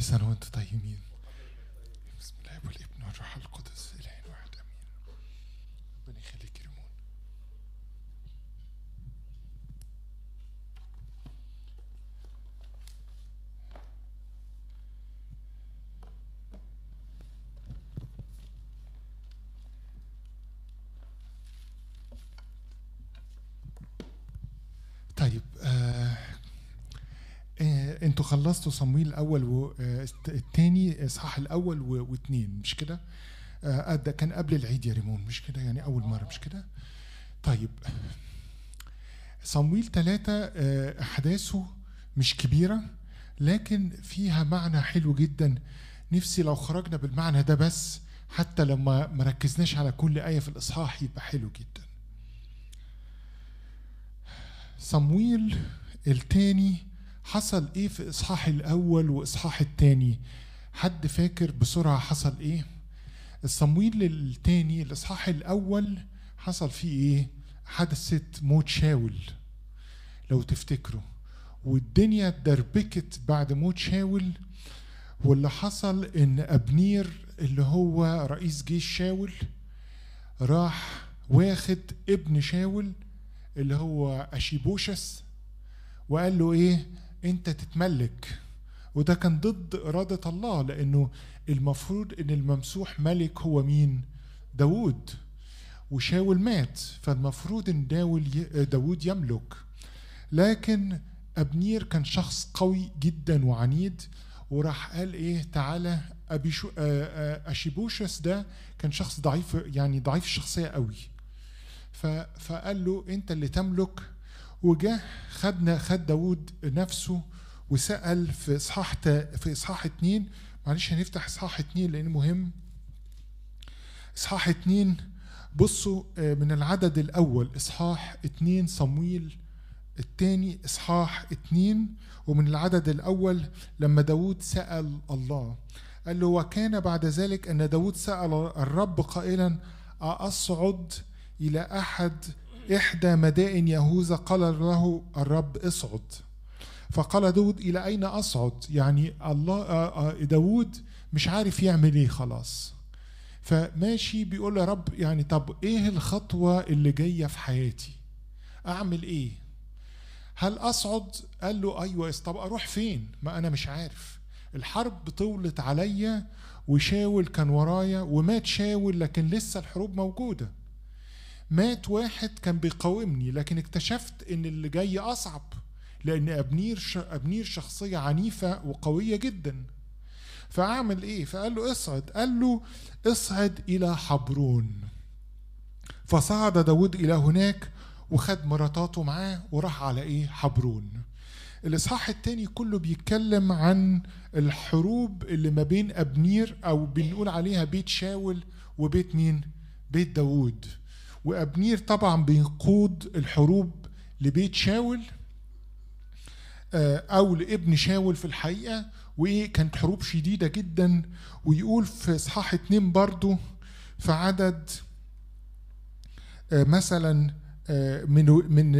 كل سنة وأنتم طيبين بسم الله والابن والروح القدس إله واحد آمين ربنا يخليك خلصتوا صمويل الاول والثاني آه، اصحاح آه، الاول واثنين مش كده؟ آه،, آه ده كان قبل العيد يا ريمون مش كده يعني اول مره مش كده؟ طيب صمويل ثلاثة أحداثه مش كبيرة لكن فيها معنى حلو جدا نفسي لو خرجنا بالمعنى ده بس حتى لما ما ركزناش على كل آية في الإصحاح يبقى حلو جدا صمويل التاني حصل ايه في اصحاح الاول واصحاح الثاني حد فاكر بسرعه حصل ايه الصمويل الثاني الاصحاح الاول حصل فيه ايه حدثت موت شاول لو تفتكروا والدنيا اتدربكت بعد موت شاول واللي حصل ان ابنير اللي هو رئيس جيش شاول راح واخد ابن شاول اللي هو اشيبوشس وقال له ايه انت تتملك وده كان ضد إرادة الله لأنه المفروض إن الممسوح ملك هو مين؟ داوود وشاول مات فالمفروض إن داوود يملك لكن أبنير كان شخص قوي جدا وعنيد وراح قال إيه تعالى أبيشو أشيبوشس ده كان شخص ضعيف يعني ضعيف الشخصية قوي فقال له أنت اللي تملك وجه خدنا خد داوود نفسه وسأل في إصحاح في إصحاح اتنين معلش هنفتح إصحاح اتنين لأن مهم إصحاح اتنين بصوا آه، من العدد الأول إصحاح اتنين صمويل التاني إصحاح اتنين ومن العدد الأول لما داود سأل الله قال له وكان بعد ذلك أن داود سأل الرب قائلا أأصعد إلى أحد إحدى مدائن يهوذا قال له الرب اصعد فقال داود إلى أين أصعد يعني الله آه، آه، داود مش عارف يعمل إيه خلاص فماشي بيقول يا رب يعني طب إيه الخطوة اللي جاية في حياتي أعمل إيه هل أصعد قال له أيوة طب أروح فين ما أنا مش عارف الحرب طولت عليا وشاول كان ورايا ومات شاول لكن لسه الحروب موجوده مات واحد كان بيقاومني لكن اكتشفت ان اللي جاي اصعب لان ابنير ابنير شخصيه عنيفه وقويه جدا فاعمل ايه فقال له اصعد قال له اصعد الى حبرون فصعد داود الى هناك وخد مراتاته معاه وراح على ايه حبرون الاصحاح التاني كله بيتكلم عن الحروب اللي ما بين ابنير او بنقول عليها بيت شاول وبيت مين بيت داود وابنير طبعا بيقود الحروب لبيت شاول آه، او لابن شاول في الحقيقه وايه كانت حروب شديده جدا ويقول في اصحاح اتنين برضه في عدد آه، مثلا آه، من من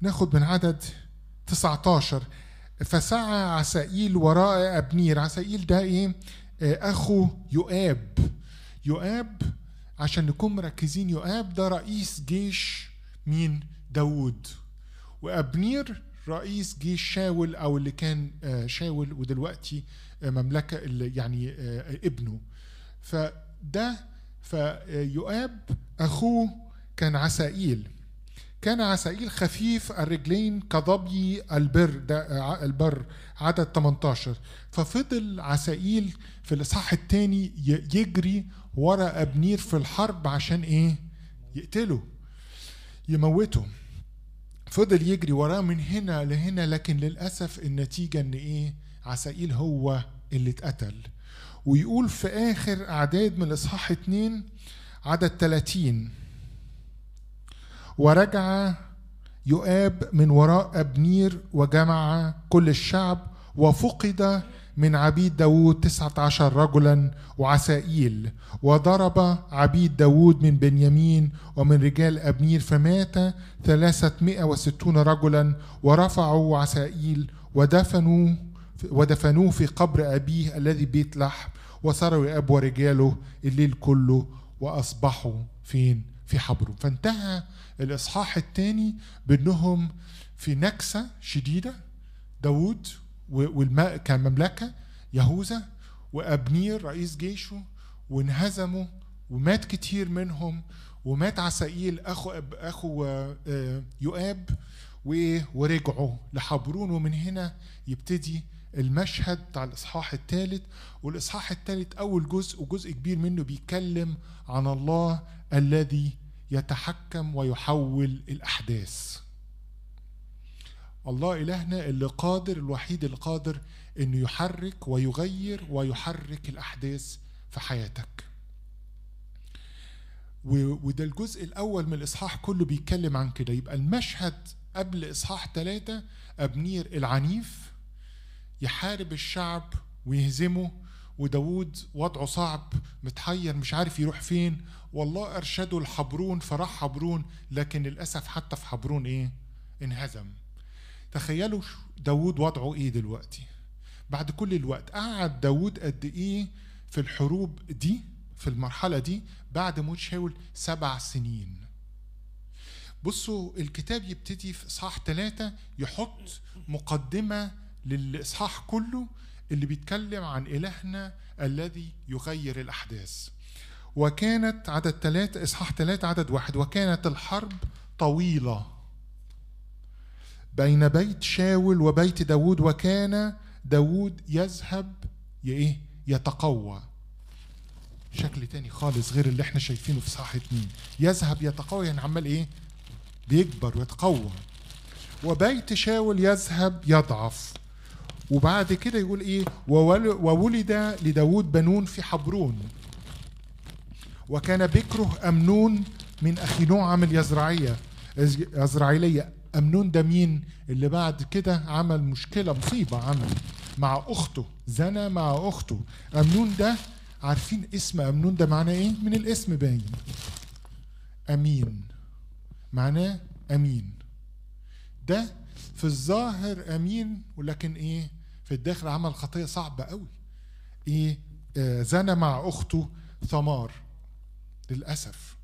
ناخد من عدد 19 فسعى عسائيل وراء ابنير عسائيل ده ايه اخو يؤاب يؤاب عشان نكون مركزين يؤاب ده رئيس جيش مين داوود وأبنير رئيس جيش شاول أو اللي كان آه، شاول ودلوقتي آه، مملكة اللي يعني آه، ابنه فده فيؤاب أخوه كان عسائيل كان عسائيل خفيف الرجلين كظبي البر ده البر عدد 18 ففضل عسائيل في الاصحاح الثاني يجري ورا أبنير في الحرب عشان إيه؟ يقتله يموته فضل يجري وراه من هنا لهنا لكن للأسف النتيجة إن إيه؟ عسائيل هو اللي اتقتل ويقول في آخر أعداد من إصحاح 2 عدد 30 ورجع يؤاب من وراء أبنير وجمع كل الشعب وفقد من عبيد داود تسعة عشر رجلا وعسائيل وضرب عبيد داود من بنيامين ومن رجال أبنير فمات مئة وستون رجلا ورفعوا عسائيل ودفنوا ودفنوه في قبر أبيه الذي بيت لحم وصاروا أب ورجاله الليل كله وأصبحوا فين في حبره فانتهى الإصحاح الثاني بأنهم في نكسة شديدة داود كمملكه يهوذا وابنير رئيس جيشه وانهزموا ومات كتير منهم ومات عسائيل اخو أب اخو آه، آه، يؤاب ورجعوا لحبرون ومن هنا يبتدي المشهد بتاع الاصحاح الثالث والاصحاح الثالث اول جزء وجزء كبير منه بيتكلم عن الله الذي يتحكم ويحول الاحداث الله إلهنا اللي قادر الوحيد القادر أنه يحرك ويغير ويحرك الأحداث في حياتك وده الجزء الأول من الإصحاح كله بيتكلم عن كده يبقى المشهد قبل إصحاح ثلاثة أبنير العنيف يحارب الشعب ويهزمه وداود وضعه صعب متحير مش عارف يروح فين والله أرشده لحبرون فراح حبرون لكن للأسف حتى في حبرون إيه انهزم تخيلوا داوود وضعه ايه دلوقتي بعد كل الوقت قعد داوود قد ايه في الحروب دي في المرحلة دي بعد موت شاول سبع سنين بصوا الكتاب يبتدي في اصحاح ثلاثة يحط مقدمة للاصحاح كله اللي بيتكلم عن إلهنا الذي يغير الأحداث وكانت عدد ثلاثة إصحاح ثلاثة عدد واحد وكانت الحرب طويلة بين بيت شاول وبيت داوود وكان داوود يذهب إيه يتقوى شكل تاني خالص غير اللي احنا شايفينه في صحة اتنين يذهب يتقوى يعني عمال ايه بيكبر ويتقوى وبيت شاول يذهب يضعف وبعد كده يقول ايه وولد لداود بنون في حبرون وكان بكره أمنون من أخي نوع من اليزرعية يزرعيلية أمنون ده مين اللي بعد كده عمل مشكلة مصيبة عمل مع أخته زنى مع أخته أمنون ده عارفين اسم أمنون ده معناه إيه؟ من الاسم باين أمين معناه أمين ده في الظاهر أمين ولكن إيه؟ في الداخل عمل خطية صعبة قوي إيه؟ آه زنى مع أخته ثمار للأسف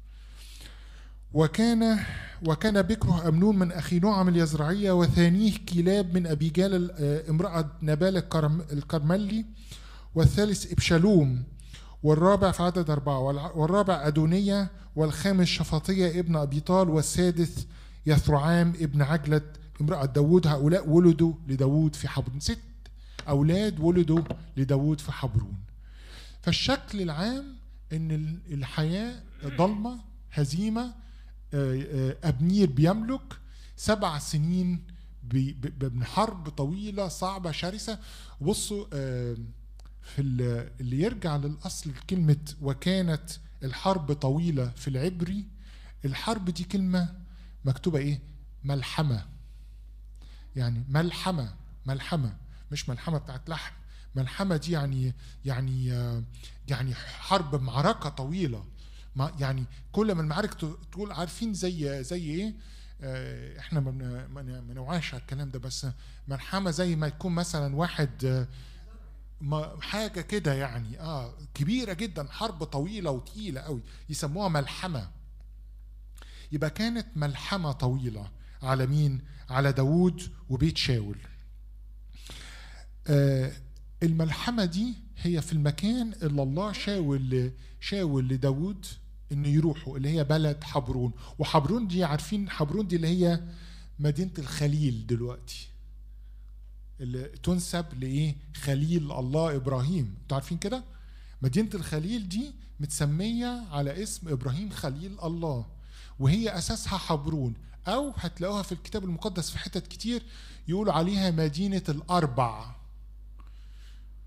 وكان وكان بكره أمنون من أخي نعم اليزرعية وثانيه كلاب من أبي جال آه، امرأة نبال الكرملي والثالث إبشالوم والرابع في عدد أربعة والرابع أدونية والخامس شفاطية ابن أبي طال والسادس يثرعام ابن عجلة امرأة داوود هؤلاء ولدوا لداوود في حبرون ست أولاد ولدوا لداوود في حبرون فالشكل العام ان الحياه ضلمه هزيمه آه، آه، أبنير بيملك سبع سنين من حرب طويلة صعبة شرسة بصوا آه، في اللي يرجع للأصل كلمة وكانت الحرب طويلة في العبري الحرب دي كلمة مكتوبة إيه ملحمة يعني ملحمة ملحمة مش ملحمة بتاعت لحم ملحمة دي يعني يعني يعني حرب معركة طويلة ما يعني كل ما المعارك تقول عارفين زي زي ايه آه، احنا ما بنوعاش على الكلام ده بس ملحمه زي ما يكون مثلا واحد آه، ما حاجه كده يعني اه كبيره جدا حرب طويله وتقيله قوي يسموها ملحمه يبقى كانت ملحمه طويله على مين على داوود وبيت شاول آه الملحمه دي هي في المكان اللي الله شاول شاول لداوود انه يروحوا اللي هي بلد حبرون وحبرون دي عارفين حبرون دي اللي هي مدينه الخليل دلوقتي اللي تنسب لايه خليل الله ابراهيم انتوا عارفين كده مدينه الخليل دي متسميه على اسم ابراهيم خليل الله وهي اساسها حبرون او هتلاقوها في الكتاب المقدس في حتت كتير يقولوا عليها مدينه الاربع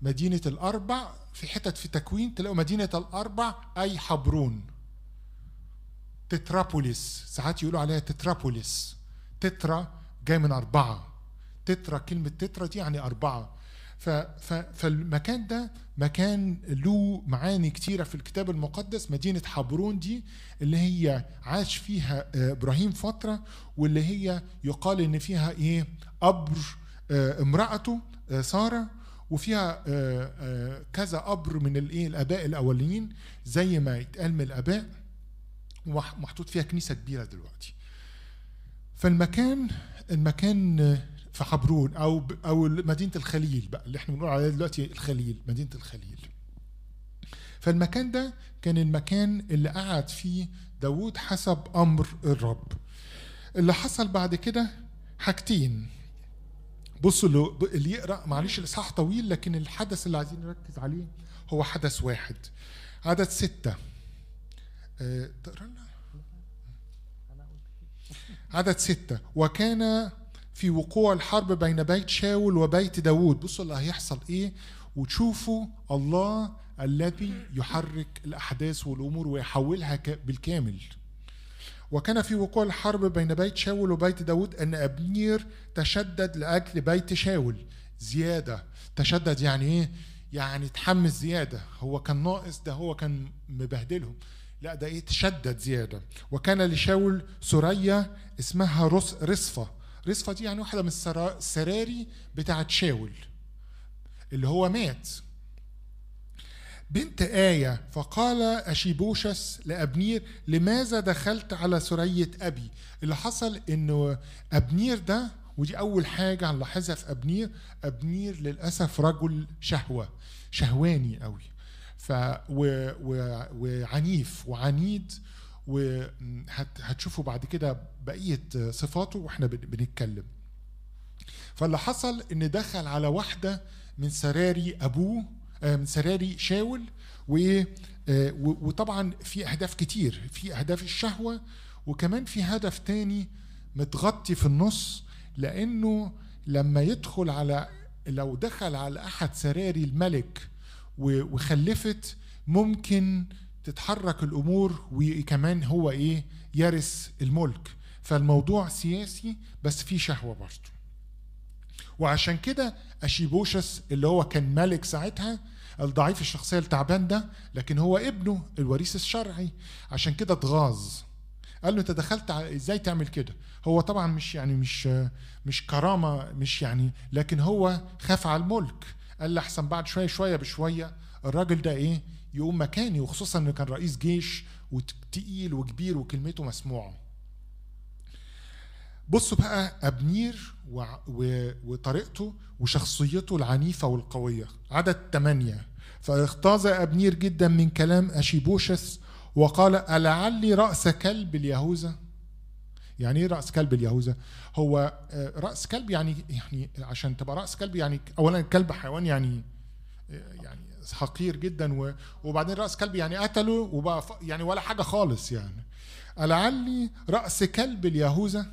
مدينه الاربع في حتت في تكوين تلاقوا مدينه الاربع اي حبرون تترابوليس ساعات يقولوا عليها تترابوليس تترا جاي من أربعة تترا كلمة تترا دي يعني أربعة ف ف فالمكان ده مكان له معاني كتيرة في الكتاب المقدس مدينة حبرون دي اللي هي عاش فيها آه، إبراهيم فترة واللي هي يقال إن فيها إيه قبر آه، امرأته آه، سارة وفيها كذا قبر من الايه الاباء الاولين زي ما يتقال من الاباء ومحطوط فيها كنيسه كبيره دلوقتي فالمكان المكان في حبرون او او مدينه الخليل بقى اللي احنا بنقول عليها دلوقتي الخليل مدينه الخليل فالمكان ده كان المكان اللي قعد فيه داوود حسب امر الرب اللي حصل بعد كده حاجتين بصوا اللي يقرا معلش الاصحاح طويل لكن الحدث اللي عايزين نركز عليه هو حدث واحد عدد سته تقرا لنا عدد ستة وكان في وقوع الحرب بين بيت شاول وبيت داوود بصوا اللي هيحصل ايه وتشوفوا الله الذي يحرك الأحداث والأمور ويحولها بالكامل وكان في وقوع الحرب بين بيت شاول وبيت داود أن أبنير تشدد لأجل بيت شاول زيادة تشدد يعني إيه؟ يعني اتحمس زيادة هو كان ناقص ده هو كان مبهدلهم لا ده ايه تشدد زياده وكان لشاول ثريا اسمها رص رصفه رصفه دي يعني واحده من السراري بتاعت شاول اللي هو مات بنت آية فقال أشيبوشس لأبنير لماذا دخلت على سرية أبي اللي حصل إنه أبنير ده ودي أول حاجة هنلاحظها في أبنير أبنير للأسف رجل شهوة شهواني قوي ف و... و... وعنيف وعنيد وهتشوفوا بعد كده بقيه صفاته واحنا بنتكلم فاللي حصل ان دخل على واحده من سراري ابوه آه، من سراري شاول آه، و وطبعا في اهداف كتير في اهداف الشهوه وكمان في هدف تاني متغطي في النص لانه لما يدخل على لو دخل على احد سراري الملك وخلفت ممكن تتحرك الامور وكمان هو ايه يرث الملك فالموضوع سياسي بس في شهوه برضه وعشان كده اشيبوشس اللي هو كان ملك ساعتها الضعيف الشخصيه التعبان ده لكن هو ابنه الوريث الشرعي عشان كده اتغاظ قال له انت دخلت ازاي تعمل كده هو طبعا مش يعني مش مش كرامه مش يعني لكن هو خاف على الملك قال لي احسن بعد شويه شويه بشويه الراجل ده ايه يقوم مكاني وخصوصا انه كان رئيس جيش وتقيل وكبير وكلمته مسموعه بصوا بقى ابنير وطريقته وشخصيته العنيفه والقويه عدد ثمانيه فاغتاظ ابنير جدا من كلام اشيبوشس وقال ألعلي رأس كلب اليهوذا يعني ايه راس كلب اليهوذا هو آه، راس كلب يعني يعني عشان تبقى راس كلب يعني اولا الكلب حيوان يعني آه، يعني حقير جدا وبعدين راس كلب يعني قتله وبقى يعني ولا حاجه خالص يعني لعلي راس كلب اليهوذا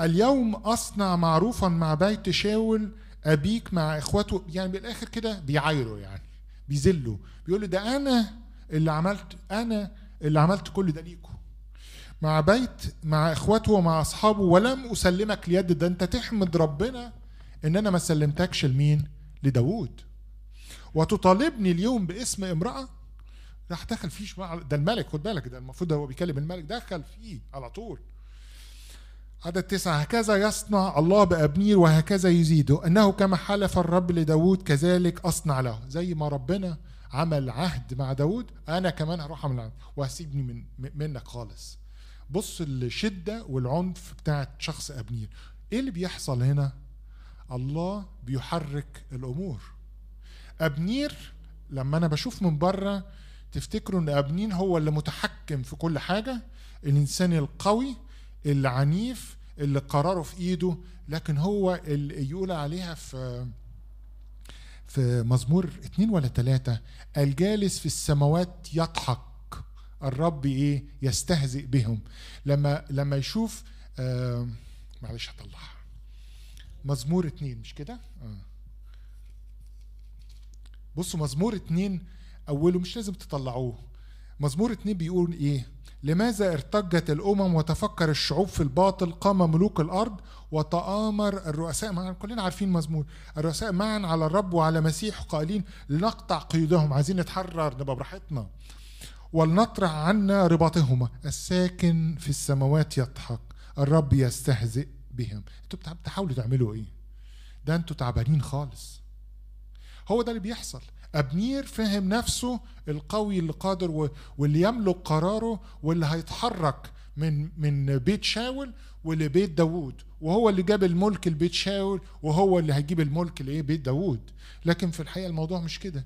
اليوم اصنع معروفا مع بيت شاول ابيك مع اخواته يعني بالاخر كده بيعايره يعني بيذله بيقول له ده انا اللي عملت انا اللي عملت كل ده ليكم مع بيت مع اخواته ومع اصحابه ولم اسلمك ليد ده انت تحمد ربنا ان انا ما سلمتكش لمين لداوود وتطالبني اليوم باسم امراه راح دخل فيه مع ده الملك خد بالك ده المفروض هو بيكلم الملك دخل فيه على طول عدد تسعة هكذا يصنع الله بأبنير وهكذا يزيده أنه كما حلف الرب لداود كذلك أصنع له زي ما ربنا عمل عهد مع داود أنا كمان هروح أعمل عهد وهسيبني من منك خالص بص الشده والعنف بتاعت شخص ابنير ايه اللي بيحصل هنا الله بيحرك الامور ابنير لما انا بشوف من بره تفتكروا ان ابنين هو اللي متحكم في كل حاجه الانسان القوي العنيف اللي قراره في ايده لكن هو اللي يقول عليها في في مزمور اتنين ولا تلاتة الجالس في السماوات يضحك الرب ايه يستهزئ بهم لما لما يشوف آه معلش هطلعها مزمور اتنين مش كده؟ آه. بصوا مزمور اتنين اوله مش لازم تطلعوه مزمور اتنين بيقول ايه؟ لماذا ارتجت الامم وتفكر الشعوب في الباطل قام ملوك الارض وتآمر الرؤساء معا كلنا عارفين مزمور الرؤساء معا على الرب وعلى مسيح قائلين لنقطع قيودهم عايزين نتحرر نبقى براحتنا ولنطرح عنا رباطهما الساكن في السماوات يضحك الرب يستهزئ بهم انتوا بتحاولوا تعملوا ايه ده انتوا تعبانين خالص هو ده اللي بيحصل ابنير فهم نفسه القوي اللي قادر واللي يملك قراره واللي هيتحرك من من بيت شاول ولبيت داوود وهو اللي جاب الملك لبيت شاول وهو اللي هيجيب الملك لايه بيت داوود لكن في الحقيقه الموضوع مش كده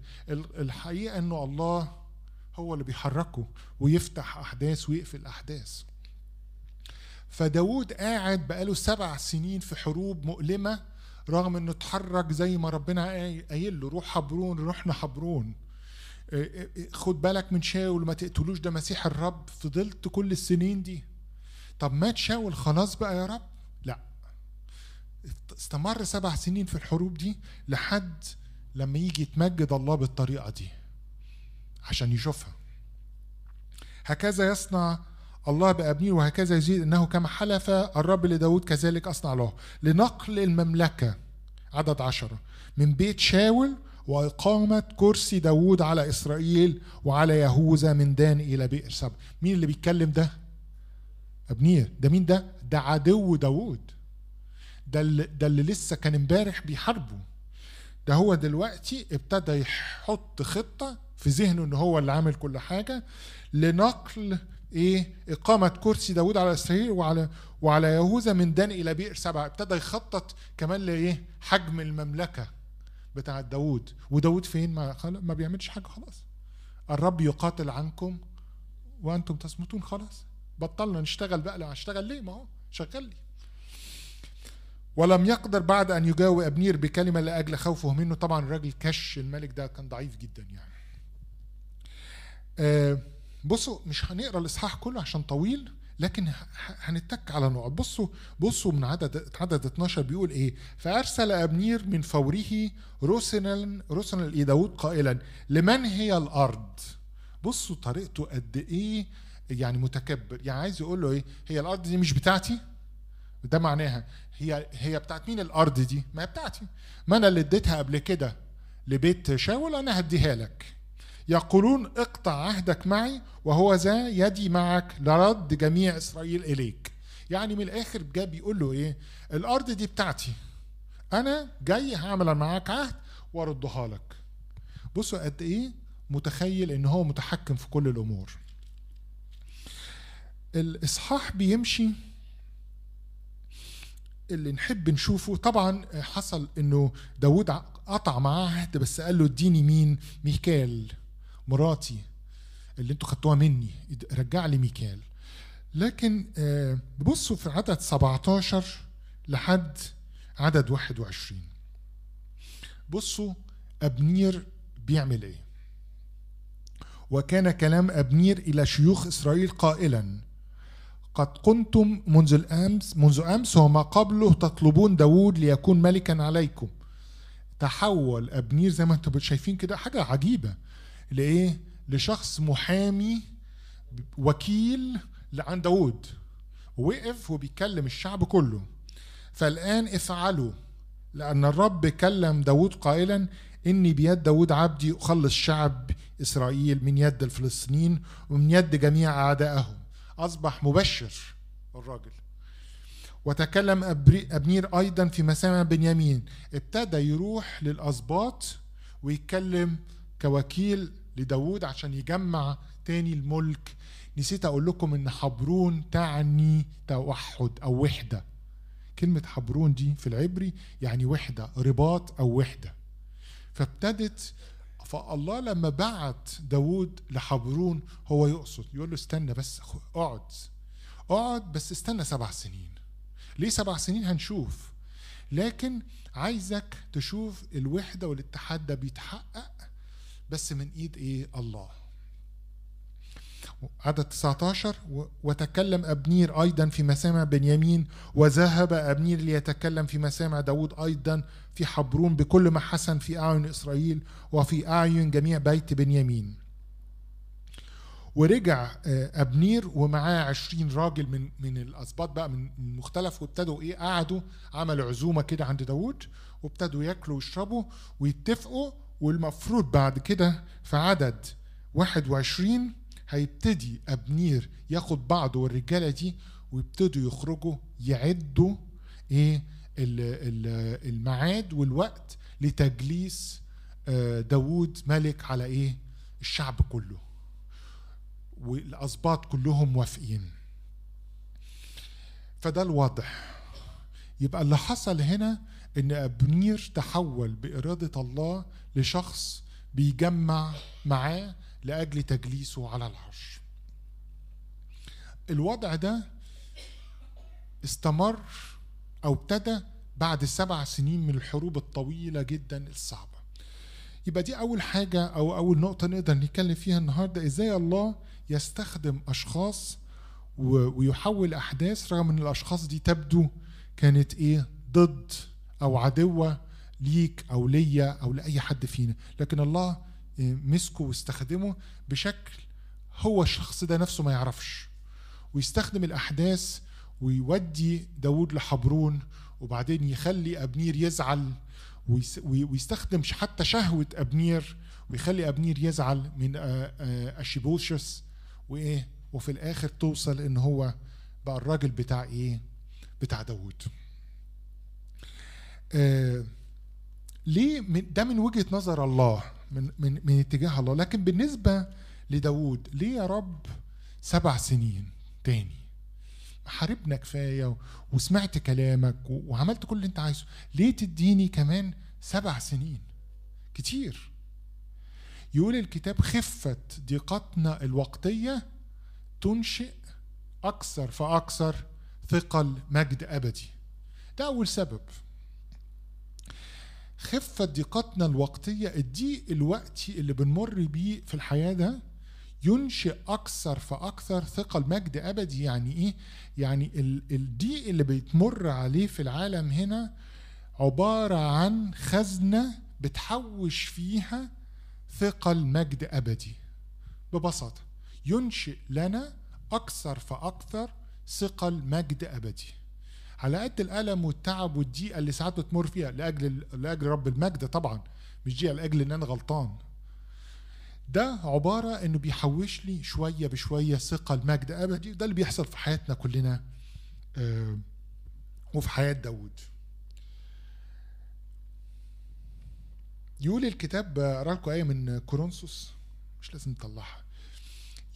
الحقيقه انه الله هو اللي بيحركه ويفتح أحداث ويقفل أحداث فداود قاعد بقاله سبع سنين في حروب مؤلمة رغم انه اتحرك زي ما ربنا قايل له روح حبرون رحنا حبرون آه، آه، آه، خد بالك من شاول ما تقتلوش ده مسيح الرب فضلت كل السنين دي طب مات شاول خلاص بقى يا رب لا استمر سبع سنين في الحروب دي لحد لما يجي يتمجد الله بالطريقة دي عشان يشوفها هكذا يصنع الله بأبنيه وهكذا يزيد إنه كما حلف الرب لداود كذلك أصنع له لنقل المملكة عدد عشرة من بيت شاول وإقامة كرسي داود على إسرائيل وعلى يهوذا من دان إلى بئر سبع مين اللي بيتكلم ده؟ أبنيه ده مين ده؟ ده عدو داود ده اللي, ده اللي لسه كان امبارح بيحاربه ده هو دلوقتي ابتدى يحط خطة في ذهنه ان هو اللي عامل كل حاجه لنقل ايه اقامه كرسي داوود على السرير وعلى وعلى يهوذا من دان الى بئر سبعه ابتدى يخطط كمان لايه حجم المملكه بتاع داوود وداوود فين ما ما بيعملش حاجه خلاص الرب يقاتل عنكم وانتم تصمتون خلاص بطلنا نشتغل بقى لو هشتغل ليه ما هو شغال لي ولم يقدر بعد ان يجاوب ابنير بكلمه لاجل خوفه منه طبعا الراجل كش الملك ده كان ضعيف جدا يعني آه، بصوا مش هنقرا الاصحاح كله عشان طويل لكن هنتك على نوع بصوا بصوا من عدد عدد 12 بيقول ايه فارسل ابنير من فوره رسلا رسلا لداود قائلا لمن هي الارض بصوا طريقته قد ايه يعني متكبر يعني عايز يقول له ايه هي الارض دي مش بتاعتي ده معناها هي هي بتاعت مين الارض دي ما هي بتاعتي ما انا اللي اديتها قبل كده لبيت شاول انا هديها لك يقولون اقطع عهدك معي وهو ذا يدي معك لرد جميع إسرائيل إليك يعني من الآخر جاء بيقول له إيه الأرض دي بتاعتي أنا جاي هعمل معاك عهد وأردها لك بصوا قد إيه متخيل إن هو متحكم في كل الأمور الإصحاح بيمشي اللي نحب نشوفه طبعا حصل انه داود قطع معاه عهد بس قال له اديني مين ميكال مراتي اللي انتوا خدتوها مني رجع لي ميكال لكن آه، بصوا في عدد 17 لحد عدد 21 بصوا أبنير بيعمل إيه وكان كلام أبنير إلى شيوخ إسرائيل قائلا قد كنتم منذ الأمس منذ أمس وما قبله تطلبون داوود ليكون ملكا عليكم تحول أبنير زي ما انتم شايفين كده حاجة عجيبة لايه؟ لشخص محامي وكيل عن داوود وقف وبيكلم الشعب كله فالآن افعلوا لأن الرب كلم داود قائلا إني بيد داود عبدي أخلص شعب إسرائيل من يد الفلسطينيين ومن يد جميع أعدائهم أصبح مبشر الراجل وتكلم أبنير أيضا في مسامع بنيامين ابتدى يروح للأسباط ويتكلم كوكيل لداود عشان يجمع تاني الملك نسيت اقول لكم ان حبرون تعني توحد او وحده كلمه حبرون دي في العبري يعني وحده رباط او وحده فابتدت فالله لما بعت داود لحبرون هو يقصد يقول له استنى بس اقعد اقعد بس استنى سبع سنين ليه سبع سنين هنشوف لكن عايزك تشوف الوحده والاتحاد ده بيتحقق بس من ايد ايه الله عدد 19 وتكلم أبنير أيضا في مسامع بنيامين وذهب أبنير ليتكلم في مسامع داود أيضا في حبرون بكل ما حسن في أعين إسرائيل وفي أعين جميع بيت بنيامين ورجع آه، أبنير ومعاه عشرين راجل من من الأسباط بقى من مختلف وابتدوا إيه قعدوا عملوا عزومة كده عند داود وابتدوا ياكلوا ويشربوا ويتفقوا والمفروض بعد كده في عدد 21 هيبتدي أبنير ياخد بعضه والرجالة دي ويبتدوا يخرجوا يعدوا إيه الميعاد والوقت لتجليس آه، داوود ملك على إيه الشعب كله والأسباط كلهم موافقين فده الواضح يبقى اللي حصل هنا ان ابنير تحول باراده الله لشخص بيجمع معاه لاجل تجليسه على العرش الوضع ده استمر او ابتدى بعد سبع سنين من الحروب الطويله جدا الصعبه يبقى دي اول حاجه او اول نقطه نقدر نتكلم فيها النهارده ازاي الله يستخدم اشخاص ويحول احداث رغم ان الاشخاص دي تبدو كانت ايه ضد أو عدوة ليك أو ليا أو لأي حد فينا لكن الله آه، مسكه واستخدمه بشكل هو الشخص ده نفسه ما يعرفش ويستخدم الأحداث ويودي داود لحبرون وبعدين يخلي أبنير يزعل ويستخدم حتى شهوة أبنير ويخلي أبنير يزعل من آه، آه، أشيبوشس وإيه وفي الآخر توصل إن هو بقى الراجل بتاع إيه بتاع داود آه، ليه من ده من وجهه نظر الله من من من اتجاه الله لكن بالنسبه لداوود ليه يا رب سبع سنين تاني حاربنا كفايه وسمعت كلامك وعملت كل اللي انت عايزه ليه تديني كمان سبع سنين كتير يقول الكتاب خفة ضيقتنا الوقتية تنشئ أكثر فأكثر ثقل مجد أبدي ده أول سبب خفة ضيقتنا الوقتية الضيق الوقتي اللي بنمر بيه في الحياة ده ينشئ أكثر فأكثر ثقة المجد أبدي يعني إيه؟ يعني الضيق اللي بيتمر عليه في العالم هنا عبارة عن خزنة بتحوش فيها ثقة المجد أبدي ببساطة ينشئ لنا أكثر فأكثر ثقل مجد أبدي على قد الالم والتعب والضيقه اللي ساعات بتمر فيها لاجل لاجل رب المجد طبعا مش دي لاجل ان انا غلطان ده عبارة انه بيحوش لي شوية بشوية ثقة المجد ابدي ده اللي بيحصل في حياتنا كلنا آه، وفي حياة داود يقول الكتاب اقرا لكم آية من كورنثوس مش لازم نطلعها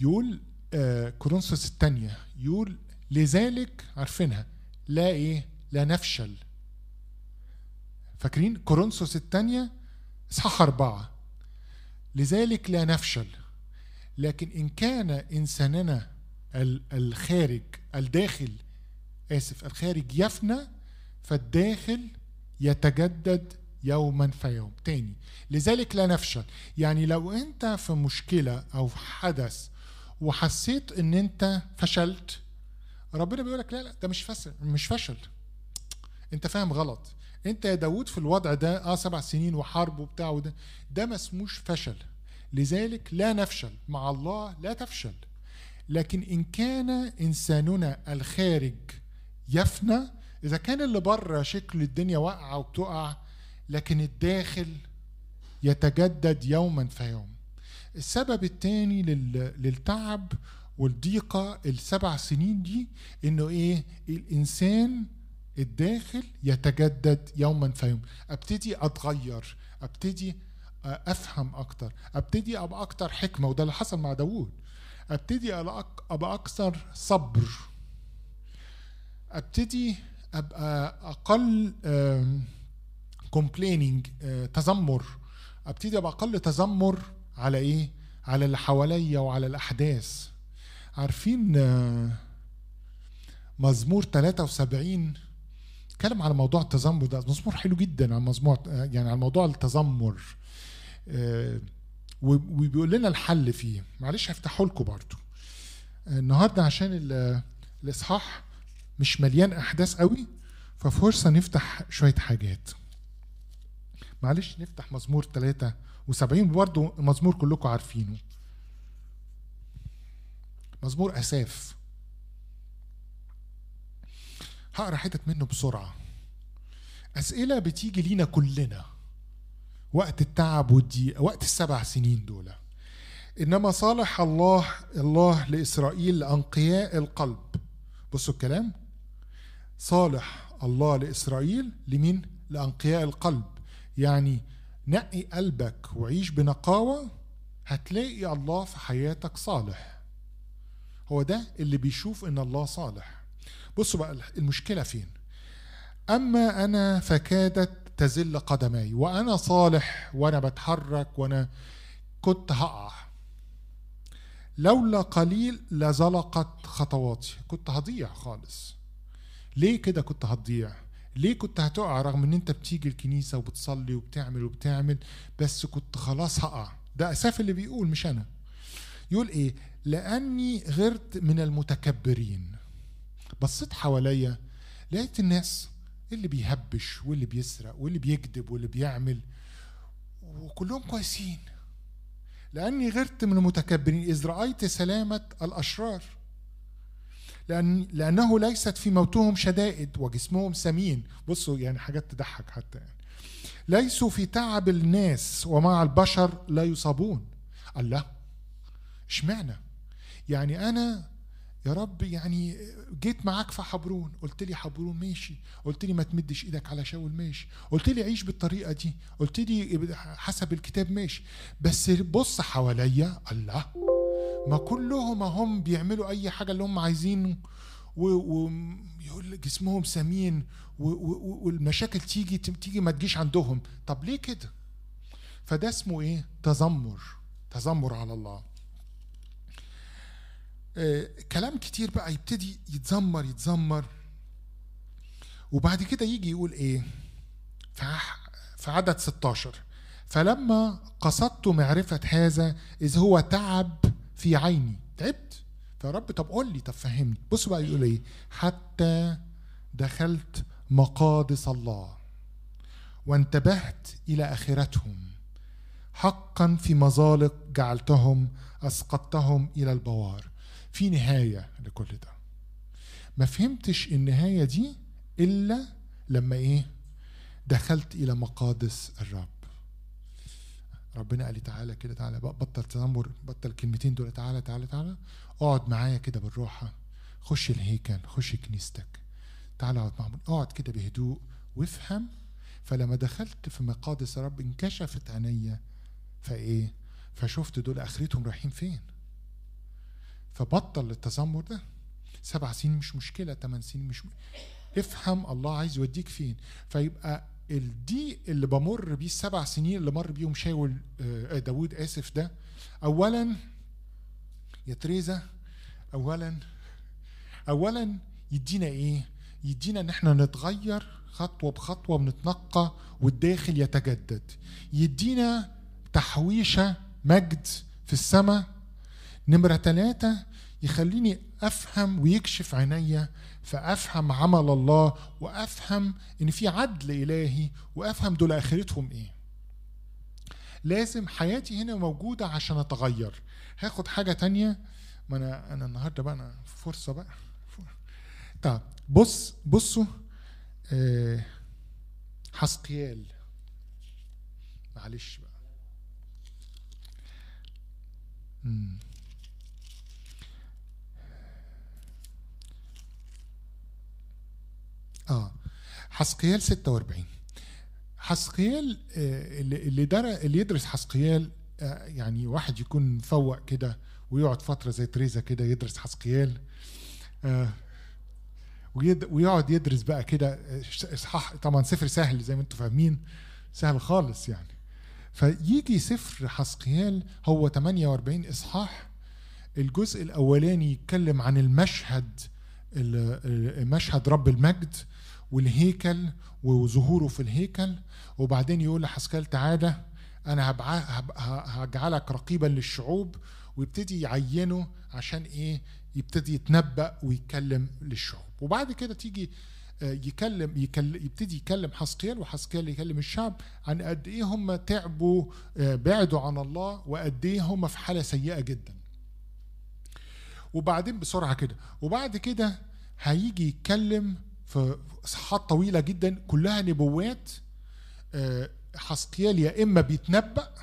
يقول آه، كورنثوس الثانية يقول لذلك عارفينها لا ايه لا نفشل فاكرين كورنثوس الثانيه اصحاح أربعة لذلك لا نفشل لكن إن كان إنساننا الخارج الداخل آسف الخارج يفنى فالداخل يتجدد يوما فيوم في تاني لذلك لا نفشل يعني لو أنت في مشكلة أو حدث وحسيت أن أنت فشلت ربنا بيقول لك لا لا ده مش فشل مش فشل انت فاهم غلط انت يا داوود في الوضع ده اه سبع سنين وحرب وبتاع وده ده ما اسموش فشل لذلك لا نفشل مع الله لا تفشل لكن ان كان انساننا الخارج يفنى اذا كان اللي بره شكل الدنيا واقعه وبتقع لكن الداخل يتجدد يوما فيوم السبب الثاني للتعب والضيقة السبع سنين دي إنه إيه الإنسان الداخل يتجدد يوما فيوم أبتدي أتغير أبتدي آه، أفهم أكتر أبتدي أبقى أكتر حكمة وده اللي حصل مع داوود أبتدي أبقى أكثر صبر أبتدي أبقى أقل كومبليننج آه، تذمر أبتدي أبقى أقل تذمر على إيه؟ على اللي حواليا وعلى الأحداث عارفين آه، مزمور 73 اتكلم على موضوع التذمر ده مزمور حلو جدا عن مزمور آه، يعني على موضوع التذمر آه، وبيقول لنا الحل فيه معلش هفتحه لكم برضه النهارده عشان الاصحاح مش مليان احداث قوي ففرصه نفتح شويه حاجات معلش نفتح مزمور 73 وبرضه المزمور كلكم عارفينه مزمور أساف هقرا حتت منه بسرعة أسئلة بتيجي لينا كلنا وقت التعب ودي وقت السبع سنين دول إنما صالح الله الله لإسرائيل لأنقياء القلب بصوا الكلام صالح الله لإسرائيل لمين؟ لأنقياء القلب يعني نقي قلبك وعيش بنقاوة هتلاقي الله في حياتك صالح هو ده اللي بيشوف ان الله صالح بصوا بقى المشكله فين اما انا فكادت تزل قدماي وانا صالح وانا بتحرك وانا كنت هقع لولا قليل لزلقت خطواتي كنت هضيع خالص ليه كده كنت هتضيع ليه كنت هتقع رغم ان انت بتيجي الكنيسة وبتصلي وبتعمل وبتعمل بس كنت خلاص هقع ده اساف اللي بيقول مش انا يقول ايه لأني غرت من المتكبرين بصيت حواليا لقيت الناس اللي بيهبش واللي بيسرق واللي بيكذب واللي بيعمل وكلهم كويسين لأني غرت من المتكبرين إذ رأيت سلامة الأشرار لأن لأنه ليست في موتهم شدائد وجسمهم سمين بصوا يعني حاجات تضحك حتى يعني ليسوا في تعب الناس ومع البشر لا يصابون الله اشمعنى يعني أنا يا رب يعني جيت معاك في حبرون قلت لي حبرون ماشي قلت لي ما تمدش ايدك على شاول ماشي قلت لي عيش بالطريقه دي قلت لي حسب الكتاب ماشي بس بص حواليا الله ما كلهم هم بيعملوا اي حاجه اللي هم عايزينه ويقول جسمهم سمين والمشاكل تيجي تيجي ما تجيش عندهم طب ليه كده فده اسمه ايه تذمر تذمر على الله آه، كلام كتير بقى يبتدي يتذمر يتذمر وبعد كده يجي يقول ايه في عدد 16 فلما قصدت معرفة هذا إذ هو تعب في عيني تعبت يا رب طب قول لي طب فهمني بص بقى يقول ايه حتى دخلت مقادس الله وانتبهت إلى آخرتهم حقا في مظالق جعلتهم أسقطتهم إلى البوار في نهاية لكل ده ما فهمتش النهاية دي إلا لما إيه دخلت إلى مقادس الرب ربنا قال لي تعالى كده تعالى بطل تنمر بطل الكلمتين دول تعالى تعالى تعالى اقعد معايا كده بالروحة خش الهيكل خش كنيستك تعالى اقعد معهم اقعد كده بهدوء وافهم فلما دخلت في مقادس الرب انكشفت عينيا فايه فشفت دول اخرتهم رايحين فين فبطل التذمر ده سبع سنين مش مشكلة ثمان سنين مش م... افهم الله عايز يوديك فين فيبقى الضيق اللي بمر بيه السبع سنين اللي مر بيهم شاول آه، داوود آسف ده أولا يا تريزا أولا أولا يدينا إيه؟ يدينا إن إحنا نتغير خطوة بخطوة بنتنقى والداخل يتجدد يدينا تحويشة مجد في السماء نمرة ثلاثة يخليني أفهم ويكشف عينيا فأفهم عمل الله وأفهم إن في عدل إلهي وأفهم دول آخرتهم إيه لازم حياتي هنا موجودة عشان أتغير هاخد حاجة تانية ما أنا أنا النهاردة بقى أنا فرصة بقى طب بص بصوا آه، حسقيال معلش بقى اه حسقيال 46 حسقيال آه، اللي درى اللي يدرس حسقيال آه، يعني واحد يكون مفوق كده ويقعد فتره زي تريزا كده يدرس حسقيال آه، ويقعد يدرس بقى كده اصحاح طبعا سفر سهل زي ما انتم فاهمين سهل خالص يعني فيجي سفر حسقيال هو 48 اصحاح الجزء الاولاني يتكلم عن المشهد مشهد رب المجد والهيكل وظهوره في الهيكل وبعدين يقول لحسكال تعالى انا هبع... هجعلك رقيبا للشعوب ويبتدي يعينه عشان ايه يبتدي يتنبأ ويتكلم للشعوب وبعد كده تيجي آه، يكلم, يكلم يبتدي يكلم حسقيال وحسقيال يكلم الشعب عن قد ايه هم تعبوا آه، بعدوا عن الله وقد ايه هم في حاله سيئه جدا وبعدين بسرعه كده وبعد كده هيجي يتكلم في اصحاحات طويله جدا كلها نبوات آه، حسقيال يا اما بيتنبأ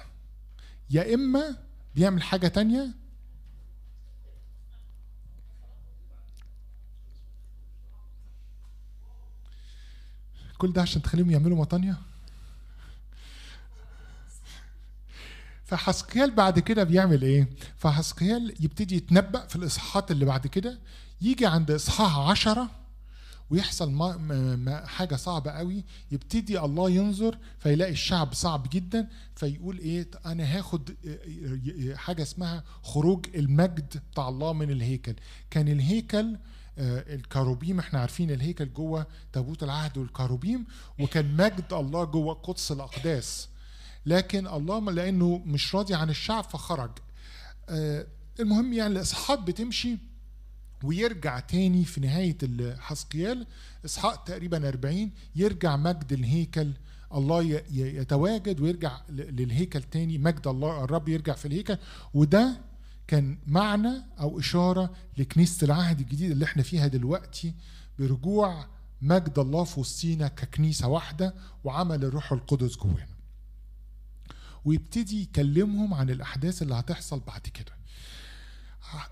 يا اما بيعمل حاجه تانية كل ده عشان تخليهم يعملوا مطانية فحسقيال بعد كده بيعمل ايه فحسقيال يبتدي يتنبأ في الاصحاحات اللي بعد كده يجي عند اصحاح عشرة ويحصل ما ما حاجه صعبه قوي يبتدي الله ينظر فيلاقي الشعب صعب جدا فيقول ايه انا هاخد آه، آه، حاجه اسمها خروج المجد بتاع الله من الهيكل كان الهيكل آه، الكروبيم احنا عارفين الهيكل جوه تابوت العهد والكروبيم وكان مجد الله جوه قدس الاقداس لكن الله لانه مش راضي عن الشعب فخرج المهم يعني الاصحاب بتمشي ويرجع تاني في نهاية حسقيال إسحاق تقريبا 40 يرجع مجد الهيكل الله يتواجد ويرجع للهيكل تاني مجد الله الرب يرجع في الهيكل وده كان معنى أو إشارة لكنيسة العهد الجديد اللي احنا فيها دلوقتي برجوع مجد الله في وسطينا ككنيسة واحدة وعمل الروح القدس جوانا ويبتدي يكلمهم عن الأحداث اللي هتحصل بعد كده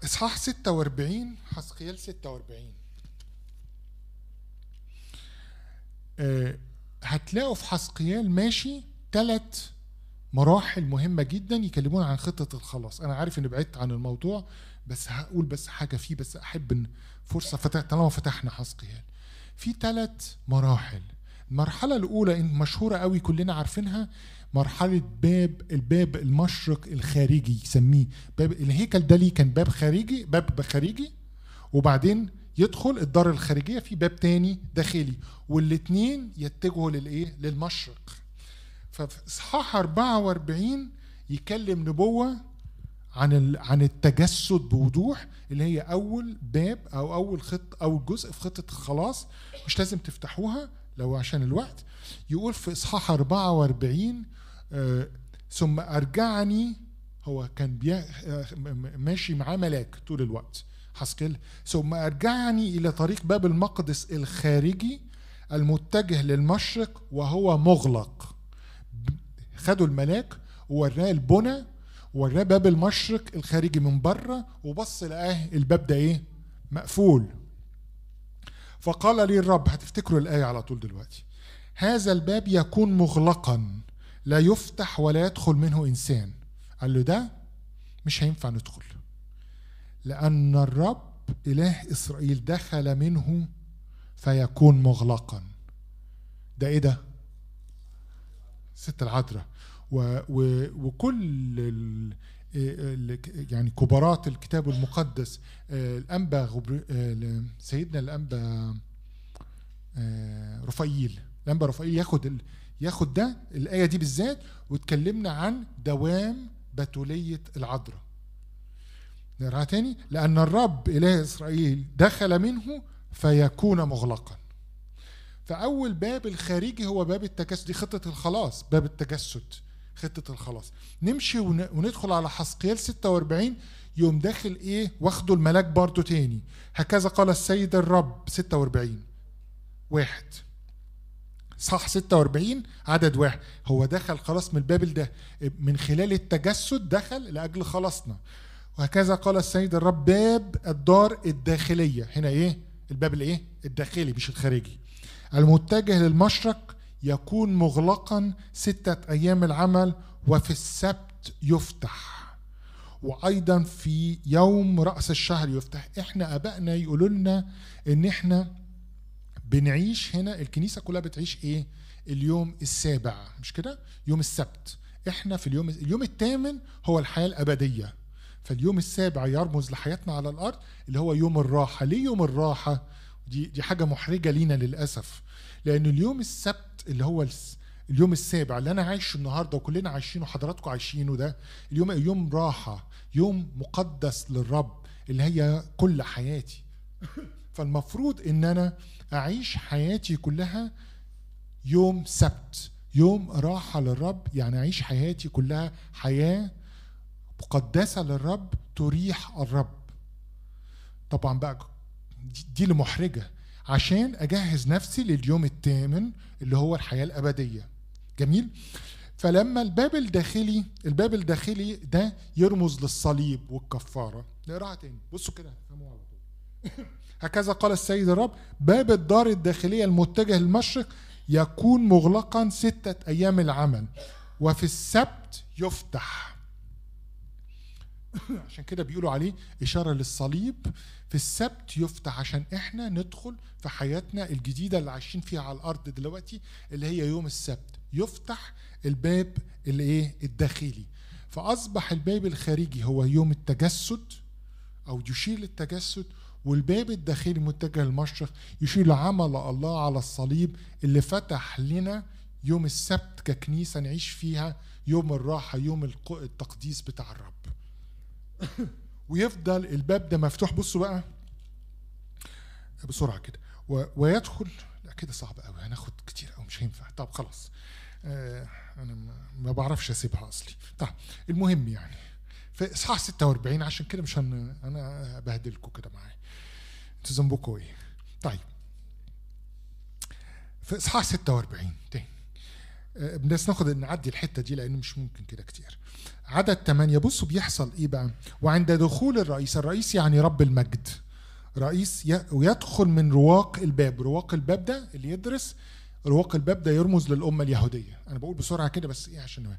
اصحاح 46 حسقيال 46 هتلاقوا في حسقيال ماشي ثلاث مراحل مهمة جدا يكلمون عن خطة الخلاص أنا عارف إني بعدت عن الموضوع بس هقول بس حاجة فيه بس أحب إن فرصة فتح طالما فتحنا حسقيال في ثلاث مراحل المرحلة الأولى إن مشهورة قوي كلنا عارفينها مرحله باب الباب المشرق الخارجي يسميه باب الهيكل ده ليه كان باب خارجي باب خارجي وبعدين يدخل الدار الخارجيه في باب تاني داخلي والاثنين يتجهوا للايه للمشرق ففي اصحاح 44 يكلم نبوه عن عن التجسد بوضوح اللي هي اول باب او اول خط اول جزء في خطه الخلاص مش لازم تفتحوها لو عشان الوقت يقول في اصحاح 44 آه، ثم أرجعني هو كان آه، ماشي معاه ملاك طول الوقت حسكيل ثم أرجعني إلى طريق باب المقدس الخارجي المتجه للمشرق وهو مغلق خدوا الملاك ووراه البنى وراه باب المشرق الخارجي من بره وبص لقاه الباب ده ايه مقفول فقال لي الرب هتفتكروا الآية على طول دلوقتي هذا الباب يكون مغلقا لا يفتح ولا يدخل منه انسان قال له ده مش هينفع ندخل لان الرب اله اسرائيل دخل منه فيكون مغلقا ده ايه ده ست العذراء وكل ال يعني كبارات الكتاب المقدس آه، الانبا آه، سيدنا الانبا آه، رفائيل الانبا رفائيل ياخد ياخد ده الآية دي بالذات واتكلمنا عن دوام بتولية العذراء نقراها تاني لأن الرب إله إسرائيل دخل منه فيكون مغلقا فأول باب الخارجي هو باب التجسد دي خطة الخلاص باب التجسد خطة الخلاص نمشي وندخل على حسقيال 46 يقوم داخل ايه واخده الملاك برضه تاني هكذا قال السيد الرب 46 واحد صح 46 عدد واحد هو دخل خلاص من الباب ده من خلال التجسد دخل لأجل خلاصنا وهكذا قال السيد الرب باب الدار الداخلية هنا إيه الباب الإيه الداخلي مش الخارجي المتجه للمشرق يكون مغلقا ستة أيام العمل وفي السبت يفتح وأيضا في يوم رأس الشهر يفتح إحنا أبائنا يقولوا لنا إن إحنا بنعيش هنا الكنيسه كلها بتعيش ايه اليوم السابع مش كده يوم السبت احنا في اليوم اليوم الثامن هو الحياه الابديه فاليوم السابع يرمز لحياتنا على الارض اللي هو يوم الراحه ليه يوم الراحه دي دي حاجه محرجه لينا للاسف لان اليوم السبت اللي هو اليوم السابع اللي انا عايشه النهارده وكلنا عايشينه وحضراتكم عايشينه ده اليوم يوم راحه يوم مقدس للرب اللي هي كل حياتي فالمفروض ان انا اعيش حياتي كلها يوم سبت يوم راحة للرب يعني أعيش حياتي كلها حياة مقدسة للرب تريح الرب طبعا بقى دي اللي محرجة عشان أجهز نفسي لليوم الثامن اللي هو الحياة الأبدية جميل فلما الباب الداخلي الباب الداخلي ده يرمز للصليب والكفارة نقراها تاني بصوا كده على طول هكذا قال السيد الرب باب الدار الداخلية المتجه للمشرق يكون مغلقا ستة أيام العمل وفي السبت يفتح عشان كده بيقولوا عليه إشارة للصليب في السبت يفتح عشان إحنا ندخل في حياتنا الجديدة اللي عايشين فيها على الأرض دلوقتي اللي هي يوم السبت يفتح الباب اللي إيه الداخلي فأصبح الباب الخارجي هو يوم التجسد أو يشير للتجسد والباب الداخلي متجه للمشرق يشير عمل الله على الصليب اللي فتح لنا يوم السبت ككنيسة نعيش فيها يوم الراحة يوم التقديس بتاع الرب ويفضل الباب ده مفتوح بصوا بقى بسرعة كده ويدخل لا كده صعب قوي هناخد كتير قوي مش هينفع طب خلاص آه انا ما بعرفش اسيبها اصلي طب المهم يعني في اصحاح 46 عشان كده مش هن... انا بهدلكم كده معايا ايه طيب في اصحاح 46 تاني بس ناخد نعدي الحته دي لانه مش ممكن كده كتير عدد 8 بصوا بيحصل ايه بقى وعند دخول الرئيس الرئيس يعني رب المجد رئيس ويدخل من رواق الباب رواق الباب ده اللي يدرس رواق الباب ده يرمز للامه اليهوديه انا بقول بسرعه كده بس ايه عشان نوع.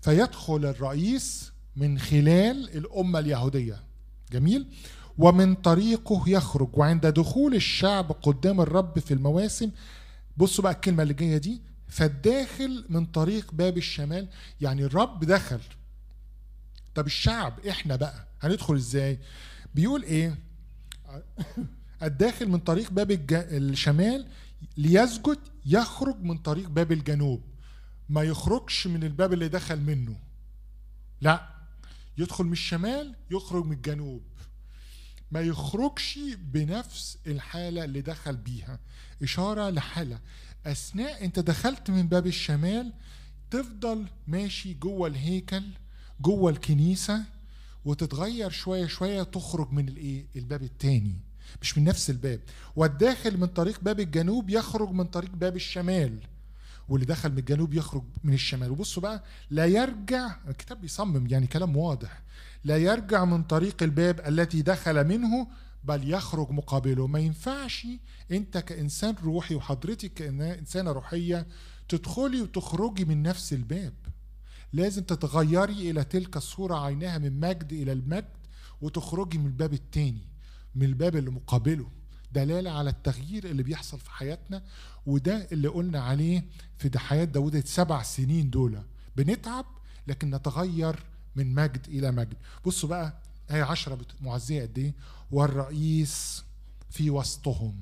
فيدخل الرئيس من خلال الامه اليهوديه جميل ومن طريقه يخرج وعند دخول الشعب قدام الرب في المواسم بصوا بقى الكلمة اللي جاية دي فالداخل من طريق باب الشمال يعني الرب دخل طب الشعب احنا بقى هندخل ازاي بيقول ايه الداخل من طريق باب الج... الشمال ليسجد يخرج من طريق باب الجنوب ما يخرجش من الباب اللي دخل منه لا يدخل من الشمال يخرج من الجنوب ما يخرجش بنفس الحالة اللي دخل بيها إشارة لحالة أثناء أنت دخلت من باب الشمال تفضل ماشي جوه الهيكل جوه الكنيسة وتتغير شوية شوية تخرج من الإيه الباب التاني مش من نفس الباب والداخل من طريق باب الجنوب يخرج من طريق باب الشمال واللي دخل من الجنوب يخرج من الشمال وبصوا بقى لا يرجع الكتاب بيصمم يعني كلام واضح لا يرجع من طريق الباب التي دخل منه بل يخرج مقابله ما ينفعش انت كانسان روحي وحضرتك كانسانه روحيه تدخلي وتخرجي من نفس الباب لازم تتغيري الى تلك الصوره عينها من مجد الى المجد وتخرجي من الباب التاني من الباب اللي مقابله دلالة على التغيير اللي بيحصل في حياتنا وده اللي قلنا عليه في حياة داوود السبع سنين دول بنتعب لكن نتغير من مجد إلى مجد بصوا بقى آية عشرة معزية قد إيه والرئيس في وسطهم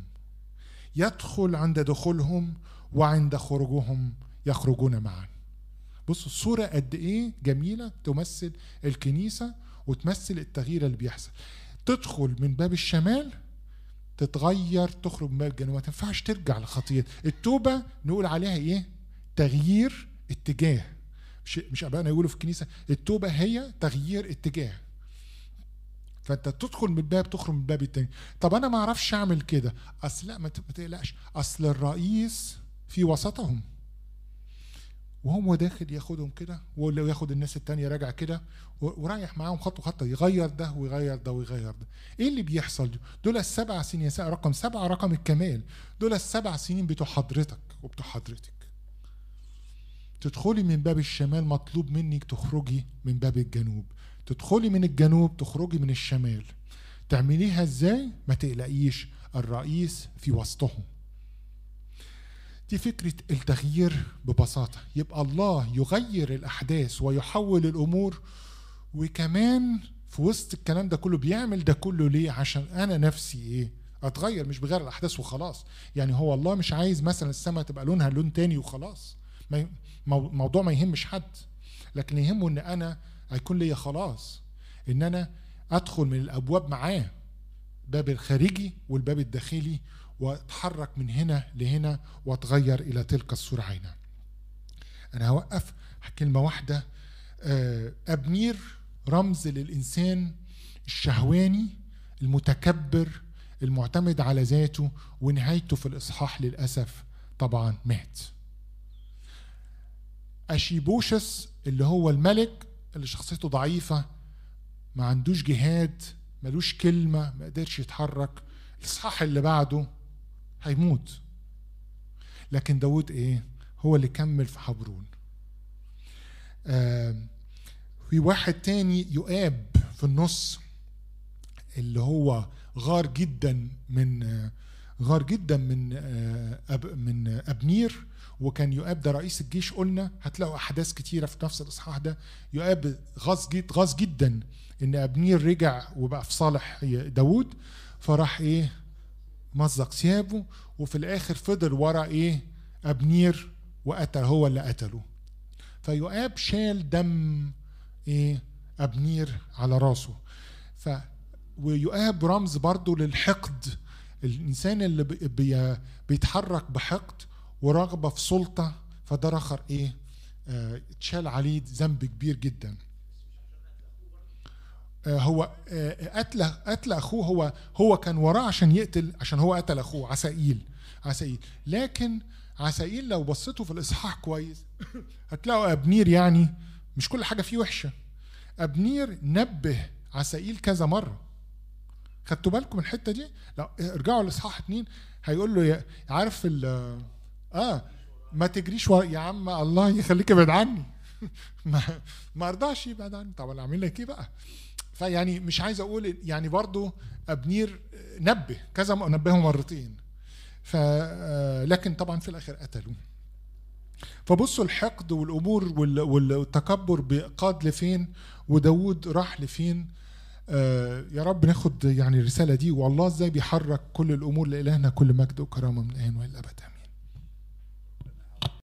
يدخل عند دخولهم وعند خروجهم يخرجون معا بصوا الصورة قد إيه جميلة تمثل الكنيسة وتمثل التغيير اللي بيحصل تدخل من باب الشمال تتغير تخرج من باب الجنوب ما تنفعش ترجع لخطيه التوبة نقول عليها إيه تغيير اتجاه مش ابانا يقولوا في الكنيسه التوبه هي تغيير اتجاه فانت تدخل من باب تخرج من الباب التاني طب انا ما اعرفش اعمل كده اصل لا ما تقلقش اصل الرئيس في وسطهم وهم داخل ياخدهم كده وياخد ياخد الناس التانية راجع كده ورايح معاهم خط خطوه يغير ده ويغير ده ويغير ده ايه اللي بيحصل دول السبع سنين رقم سبعة رقم الكمال دول السبع سنين بتوع حضرتك وبتوع حضرتك تدخلي من باب الشمال مطلوب منك تخرجي من باب الجنوب تدخلي من الجنوب تخرجي من الشمال تعمليها ازاي ما تقلقيش الرئيس في وسطهم دي فكرة التغيير ببساطة يبقى الله يغير الأحداث ويحول الأمور وكمان في وسط الكلام ده كله بيعمل ده كله ليه عشان أنا نفسي إيه أتغير مش بغير الأحداث وخلاص يعني هو الله مش عايز مثلا السماء تبقى لونها لون تاني وخلاص موضوع ما يهمش حد لكن يهمه ان انا هيكون ليا خلاص ان انا ادخل من الابواب معاه باب الخارجي والباب الداخلي واتحرك من هنا لهنا واتغير الى تلك الصوره عينها انا هوقف كلمه واحده آه، ابنير رمز للانسان الشهواني المتكبر المعتمد على ذاته ونهايته في الاصحاح للاسف طبعا مات أشيبوشس اللي هو الملك اللي شخصيته ضعيفة ما عندوش جهاد ملوش كلمة ما قدرش يتحرك الإصحاح اللي بعده هيموت لكن داود إيه هو اللي كمل في حبرون آه في واحد تاني يؤاب في النص اللي هو غار جدا من آه، غار جدا من آه، من ابنير وكان يؤاب ده رئيس الجيش قلنا هتلاقوا احداث كتيره في نفس الاصحاح ده يؤاب غاظ جد غاظ جدا ان ابنير رجع وبقى في صالح داوود فراح ايه مزق ثيابه وفي الاخر فضل ورا ايه ابنير وقتل هو اللي قتله فيؤاب شال دم ايه ابنير على راسه ف ويؤاب رمز برضه للحقد الانسان اللي بي بيتحرك بحقد ورغبه في سلطه فده رخر ايه؟ آه، اتشال آه عليه ذنب كبير جدا. آه هو آه قتل قتل اخوه هو هو كان وراه عشان يقتل عشان هو قتل اخوه عسائيل عسائيل لكن عسائيل لو بصيتوا في الاصحاح كويس هتلاقوا ابنير يعني مش كل حاجه فيه وحشه ابنير نبه عسائيل كذا مره خدتوا بالكم من الحته دي؟ لا ارجعوا لاصحاح اتنين هيقول له عارف اه ما تجريش و... يا عم الله يخليك ابعد عني ما ما ارضاش يبعد عني طب انا اعمل لك ايه بقى فيعني مش عايز اقول يعني برضو ابنير نبه كذا نبهه مرتين ف آه، لكن طبعا في الاخر قتلوه فبصوا الحقد والامور والتكبر بقاد لفين وداوود راح لفين آه، يا رب ناخد يعني الرساله دي والله ازاي بيحرك كل الامور لالهنا كل مجد وكرامه من الان والى امين